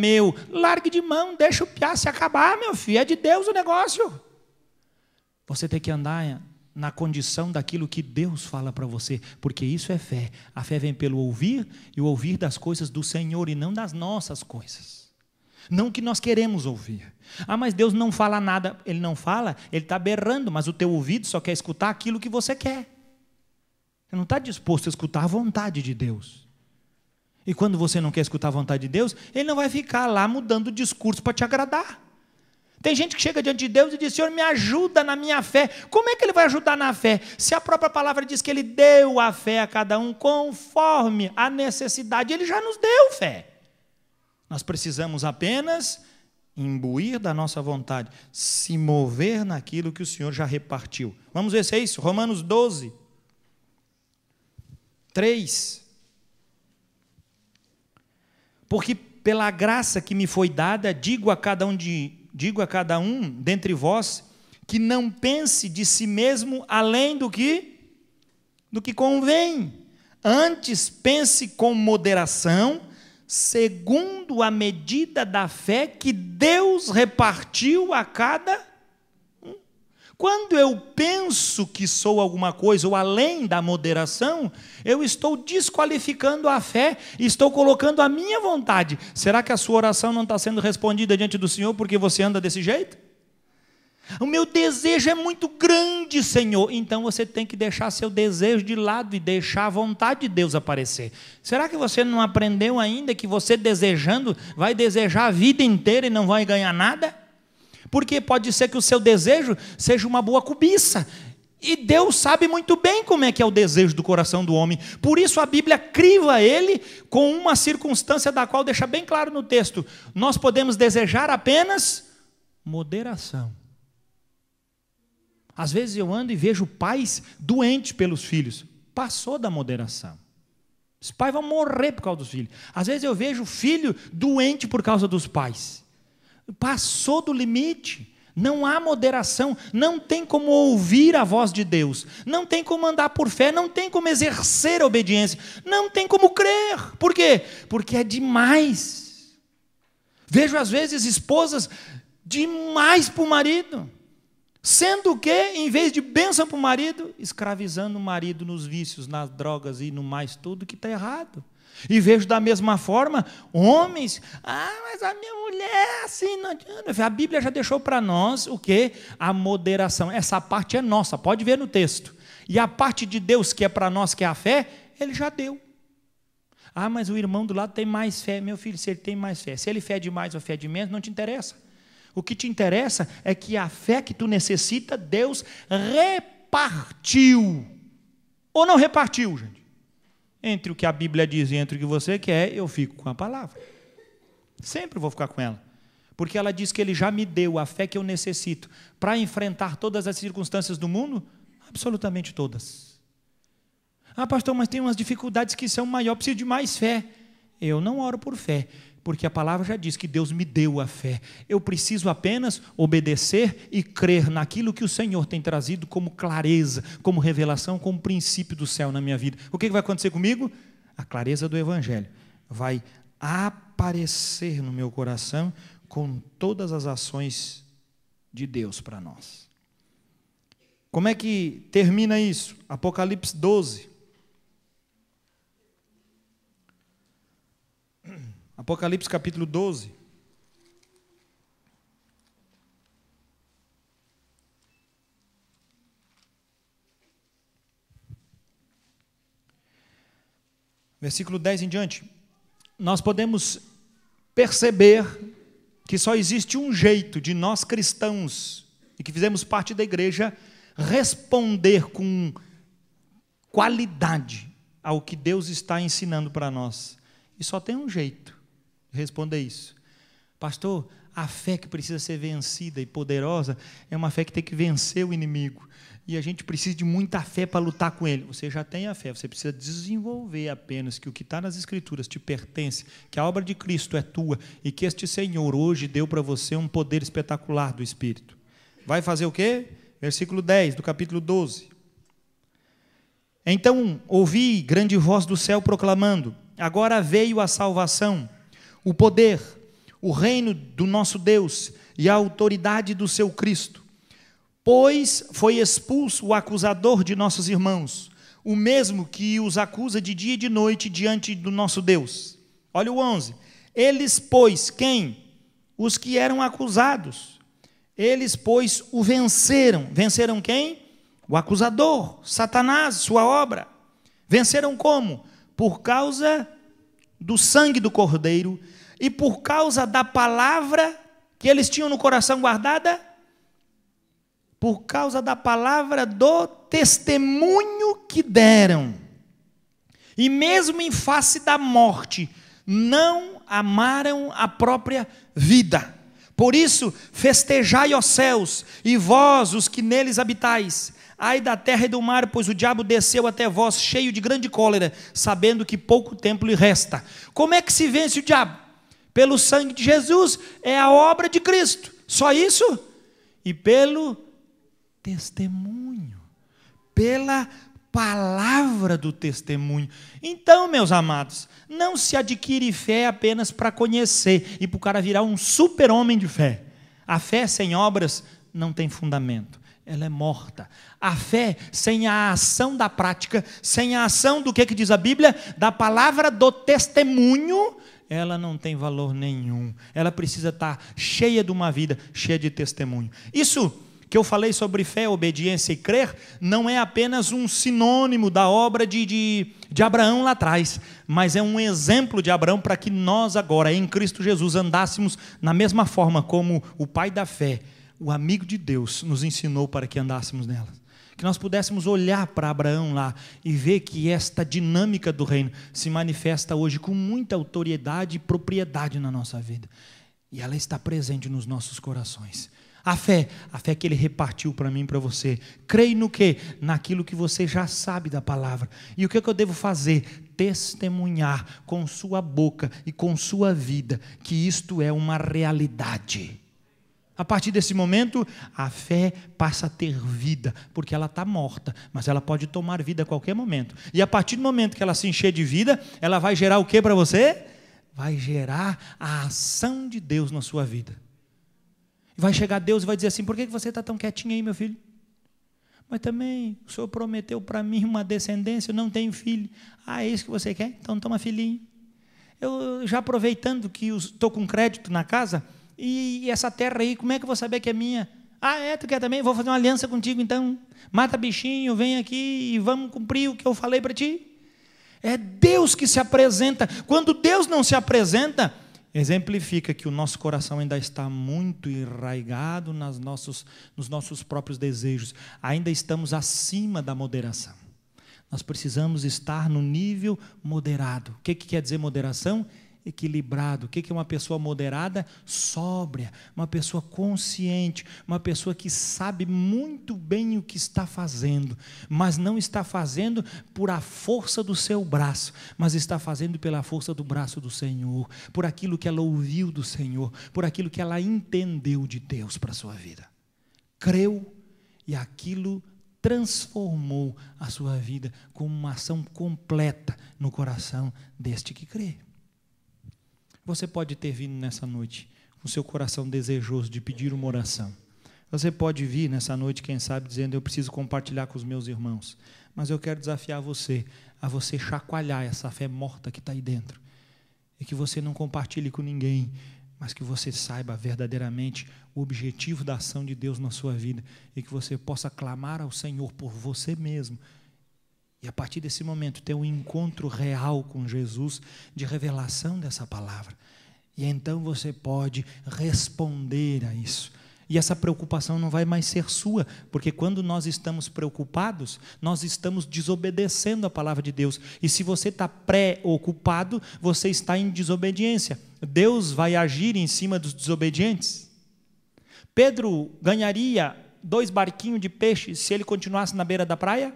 meu. Largue de mão, deixa o piá se acabar, meu filho. É de Deus o negócio. Você tem que andar eh, na condição daquilo que Deus fala para você, porque isso é fé. A fé vem pelo ouvir e o ouvir das coisas do Senhor e não das nossas coisas. Não que nós queremos ouvir. Ah, mas Deus não fala nada. Ele não fala, ele está berrando, mas o teu ouvido só quer escutar aquilo que você quer. Você não está disposto a escutar a vontade de Deus. E quando você não quer escutar a vontade de Deus, ele não vai ficar lá mudando o discurso para te agradar. Tem gente que chega diante de Deus e diz: Senhor, me ajuda na minha fé. Como é que ele vai ajudar na fé? Se a própria palavra diz que ele deu a fé a cada um conforme a necessidade, ele já nos deu fé. Nós precisamos apenas imbuir da nossa vontade, se mover naquilo que o Senhor já repartiu. Vamos ver se é isso. Romanos 12, 3. Porque pela graça que me foi dada, digo a cada um de, digo a cada um dentre vós que não pense de si mesmo além do que do que convém. Antes pense com moderação, segundo a medida da fé que Deus repartiu a cada quando eu penso que sou alguma coisa ou além da moderação, eu estou desqualificando a fé, estou colocando a minha vontade. Será que a sua oração não está sendo respondida diante do Senhor porque você anda desse jeito? O meu desejo é muito grande, Senhor. Então você tem que deixar seu desejo de lado e deixar a vontade de Deus aparecer. Será que você não aprendeu ainda que você desejando vai desejar a vida inteira e não vai ganhar nada? Porque pode ser que o seu desejo seja uma boa cobiça. E Deus sabe muito bem como é que é o desejo do coração do homem. Por isso a Bíblia criva ele com uma circunstância da qual deixa bem claro no texto: nós podemos desejar apenas moderação. Às vezes eu ando e vejo pais doentes pelos filhos. Passou da moderação. Os pais vão morrer por causa dos filhos. Às vezes eu vejo filho doente por causa dos pais. Passou do limite. Não há moderação, não tem como ouvir a voz de Deus, não tem como andar por fé, não tem como exercer a obediência, não tem como crer. Por quê? Porque é demais. Vejo às vezes esposas demais para o marido. Sendo que, em vez de bênção para o marido, escravizando o marido nos vícios, nas drogas e no mais tudo que está errado. E vejo da mesma forma homens, ah, mas a minha mulher é assim, não A Bíblia já deixou para nós o que? A moderação. Essa parte é nossa, pode ver no texto. E a parte de Deus que é para nós, que é a fé, ele já deu. Ah, mas o irmão do lado tem mais fé. Meu filho, se ele tem mais fé, se ele fé demais ou fé de menos, não te interessa. O que te interessa é que a fé que tu necessita, Deus repartiu. Ou não repartiu, gente. Entre o que a Bíblia diz e entre o que você quer, eu fico com a palavra. Sempre vou ficar com ela. Porque ela diz que ele já me deu a fé que eu necessito para enfrentar todas as circunstâncias do mundo? Absolutamente todas. Ah, pastor, mas tem umas dificuldades que são maiores preciso de mais fé. Eu não oro por fé, porque a palavra já diz que Deus me deu a fé. Eu preciso apenas obedecer e crer naquilo que o Senhor tem trazido como clareza, como revelação, como princípio do céu na minha vida. O que vai acontecer comigo? A clareza do Evangelho vai aparecer no meu coração com todas as ações de Deus para nós. Como é que termina isso? Apocalipse 12. Apocalipse capítulo 12. Versículo 10 em diante. Nós podemos perceber que só existe um jeito de nós cristãos e que fizemos parte da igreja responder com qualidade ao que Deus está ensinando para nós. E só tem um jeito: Responda isso. Pastor, a fé que precisa ser vencida e poderosa é uma fé que tem que vencer o inimigo. E a gente precisa de muita fé para lutar com ele. Você já tem a fé, você precisa desenvolver apenas que o que está nas Escrituras te pertence, que a obra de Cristo é tua e que este Senhor hoje deu para você um poder espetacular do Espírito. Vai fazer o quê? Versículo 10 do capítulo 12. Então ouvi grande voz do céu proclamando: Agora veio a salvação o poder, o reino do nosso Deus e a autoridade do seu Cristo. Pois foi expulso o acusador de nossos irmãos, o mesmo que os acusa de dia e de noite diante do nosso Deus. Olha o 11. Eles, pois, quem? Os que eram acusados. Eles, pois, o venceram. Venceram quem? O acusador, Satanás, sua obra. Venceram como? Por causa do sangue do cordeiro e por causa da palavra que eles tinham no coração guardada, por causa da palavra do testemunho que deram. E mesmo em face da morte, não amaram a própria vida. Por isso, festejai os céus, e vós, os que neles habitais, Ai da terra e do mar, pois o diabo desceu até vós, cheio de grande cólera, sabendo que pouco tempo lhe resta. Como é que se vence o diabo? Pelo sangue de Jesus, é a obra de Cristo, só isso? E pelo testemunho, pela palavra do testemunho. Então, meus amados, não se adquire fé apenas para conhecer e para o cara virar um super-homem de fé. A fé sem obras não tem fundamento ela é morta. A fé sem a ação da prática, sem a ação do que, que diz a Bíblia? Da palavra do testemunho, ela não tem valor nenhum. Ela precisa estar cheia de uma vida, cheia de testemunho. Isso que eu falei sobre fé, obediência e crer, não é apenas um sinônimo da obra de, de, de Abraão lá atrás, mas é um exemplo de Abraão para que nós agora, em Cristo Jesus, andássemos na mesma forma como o pai da fé o amigo de Deus nos ensinou para que andássemos nela. Que nós pudéssemos olhar para Abraão lá e ver que esta dinâmica do reino se manifesta hoje com muita autoridade e propriedade na nossa vida. E ela está presente nos nossos corações. A fé, a fé que ele repartiu para mim e para você. Creio no que? Naquilo que você já sabe da palavra. E o que, é que eu devo fazer? Testemunhar com sua boca e com sua vida que isto é uma realidade. A partir desse momento, a fé passa a ter vida, porque ela está morta, mas ela pode tomar vida a qualquer momento. E a partir do momento que ela se encher de vida, ela vai gerar o que para você? Vai gerar a ação de Deus na sua vida. Vai chegar Deus e vai dizer assim: por que você está tão quietinho aí, meu filho? Mas também o Senhor prometeu para mim uma descendência, eu não tenho filho. Ah, é isso que você quer? Então toma filhinho. Eu já aproveitando que estou com crédito na casa, e, e essa terra aí, como é que eu vou saber que é minha? Ah, é, tu quer também? Vou fazer uma aliança contigo então. Mata bichinho, vem aqui e vamos cumprir o que eu falei para ti. É Deus que se apresenta. Quando Deus não se apresenta, exemplifica que o nosso coração ainda está muito enraigado nas nossos, nos nossos próprios desejos. Ainda estamos acima da moderação. Nós precisamos estar no nível moderado. O que, que quer dizer moderação? Moderação equilibrado. O que é uma pessoa moderada? Sóbria, uma pessoa consciente, uma pessoa que sabe muito bem o que está fazendo, mas não está fazendo por a força do seu braço, mas está fazendo pela força do braço do Senhor, por aquilo que ela ouviu do Senhor, por aquilo que ela entendeu de Deus para a sua vida. Creu e aquilo transformou a sua vida como uma ação completa no coração deste que crê. Você pode ter vindo nessa noite com seu coração desejoso de pedir uma oração. Você pode vir nessa noite, quem sabe, dizendo: Eu preciso compartilhar com os meus irmãos. Mas eu quero desafiar você a você chacoalhar essa fé morta que está aí dentro. E que você não compartilhe com ninguém, mas que você saiba verdadeiramente o objetivo da ação de Deus na sua vida. E que você possa clamar ao Senhor por você mesmo, e a partir desse momento, ter um encontro real com Jesus, de revelação dessa palavra. E então você pode responder a isso. E essa preocupação não vai mais ser sua, porque quando nós estamos preocupados, nós estamos desobedecendo a palavra de Deus. E se você está preocupado, você está em desobediência. Deus vai agir em cima dos desobedientes? Pedro ganharia dois barquinhos de peixe se ele continuasse na beira da praia?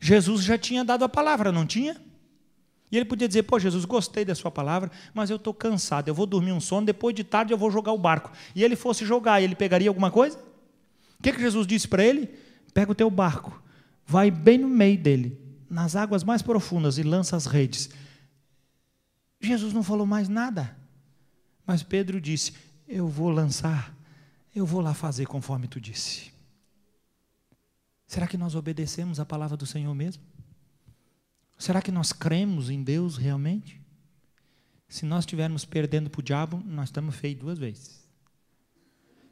Jesus já tinha dado a palavra, não tinha? E ele podia dizer: Pô, Jesus, gostei da sua palavra, mas eu estou cansado, eu vou dormir um sono, depois de tarde eu vou jogar o barco. E ele fosse jogar, ele pegaria alguma coisa? O que, que Jesus disse para ele? Pega o teu barco, vai bem no meio dele, nas águas mais profundas e lança as redes. Jesus não falou mais nada, mas Pedro disse: Eu vou lançar, eu vou lá fazer conforme tu disse. Será que nós obedecemos a palavra do Senhor mesmo? Será que nós cremos em Deus realmente? Se nós estivermos perdendo para o diabo, nós estamos feios duas vezes.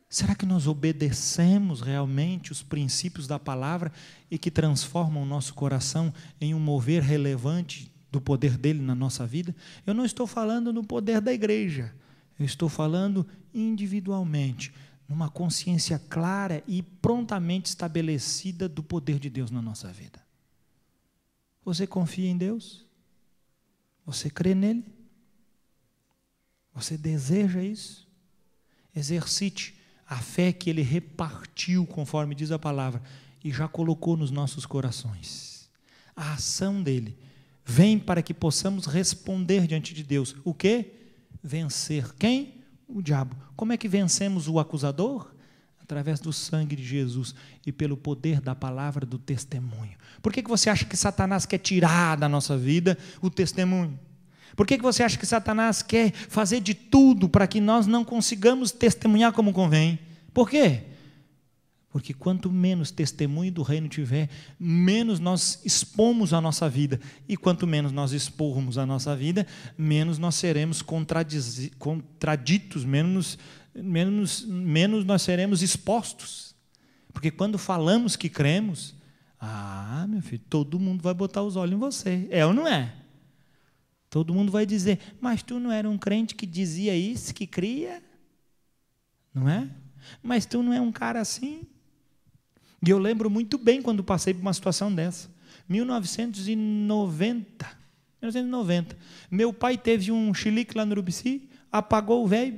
Será que nós obedecemos realmente os princípios da palavra e que transformam o nosso coração em um mover relevante do poder dele na nossa vida? Eu não estou falando no poder da igreja, eu estou falando individualmente numa consciência clara e prontamente estabelecida do poder de Deus na nossa vida. Você confia em Deus? Você crê nele? Você deseja isso? Exercite a fé que ele repartiu, conforme diz a palavra, e já colocou nos nossos corações. A ação dele vem para que possamos responder diante de Deus. O que? Vencer quem? o diabo. Como é que vencemos o acusador? Através do sangue de Jesus e pelo poder da palavra do testemunho. Por que, que você acha que Satanás quer tirar da nossa vida o testemunho? Por que, que você acha que Satanás quer fazer de tudo para que nós não consigamos testemunhar como convém? Por quê? Porque quanto menos testemunho do reino tiver, menos nós expomos a nossa vida. E quanto menos nós expormos a nossa vida, menos nós seremos contraditos, menos, menos, menos nós seremos expostos. Porque quando falamos que cremos, ah, meu filho, todo mundo vai botar os olhos em você. É ou não é? Todo mundo vai dizer, mas tu não era um crente que dizia isso, que cria? Não é? Mas tu não é um cara assim? E eu lembro muito bem quando passei por uma situação dessa. 1990. 1990. Meu pai teve um chilique lá no Urubici, apagou o velho,